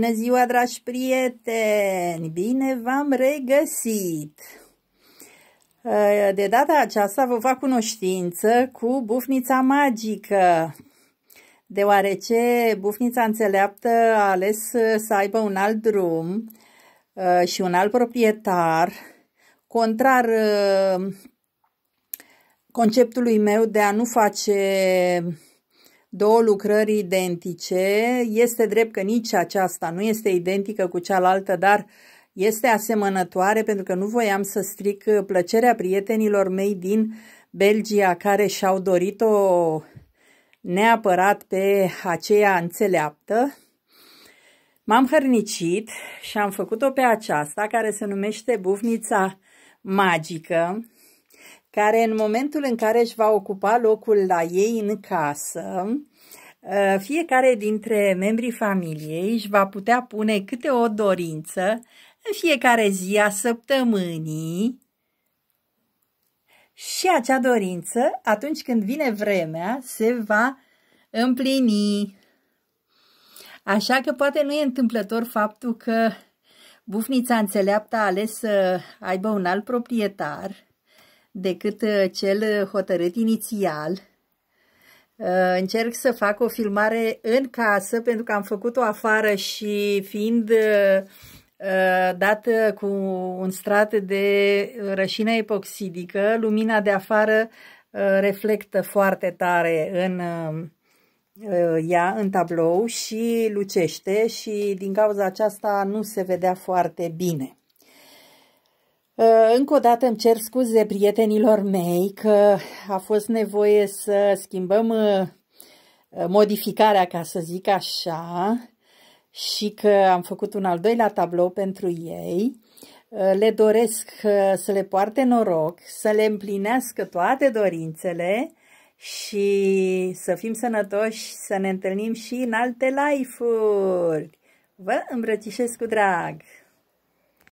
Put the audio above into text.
Bună ziua, dragi prieteni! Bine v-am regăsit! Eh, de data aceasta vă fac cunoștință cu bufnița magică, deoarece bufnița înțeleaptă a ales să aibă un alt drum eh, și un alt proprietar, contrar eh, conceptului meu de a nu face două lucrări identice. Este drept că nici aceasta nu este identică cu cealaltă, dar este asemănătoare pentru că nu voiam să stric plăcerea prietenilor mei din Belgia care și-au dorit-o neapărat pe aceea înțeleaptă. M-am hărnicit și am făcut-o pe aceasta care se numește bufnița magică care în momentul în care își va ocupa locul la ei în casă, ă, fiecare dintre membrii familiei își va putea pune câte o dorință în fiecare zi a săptămânii și acea dorință, atunci când vine vremea, se va împlini. Așa că poate nu e întâmplător faptul că bufnița înțeleaptă a ales să aibă un alt proprietar, decât uh, cel uh, hotărât inițial. Uh, încerc să fac o filmare în casă pentru că am făcut-o afară și fiind dată cu un strat de rășină epoxidică, lumina de afară reflectă foarte tare în ea în tablou și lucește și din cauza aceasta nu se vedea foarte bine. Eh, încă o dată îmi cer scuze prietenilor mei că a fost nevoie să schimbăm eh, modificarea, ca să zic așa, și că am făcut un al doilea tablou pentru ei. Eh, le doresc să le poarte noroc, să le împlinească toate dorințele și să fim sănătoși, să ne întâlnim și în alte life-uri. Vă îmbrățișez cu drag!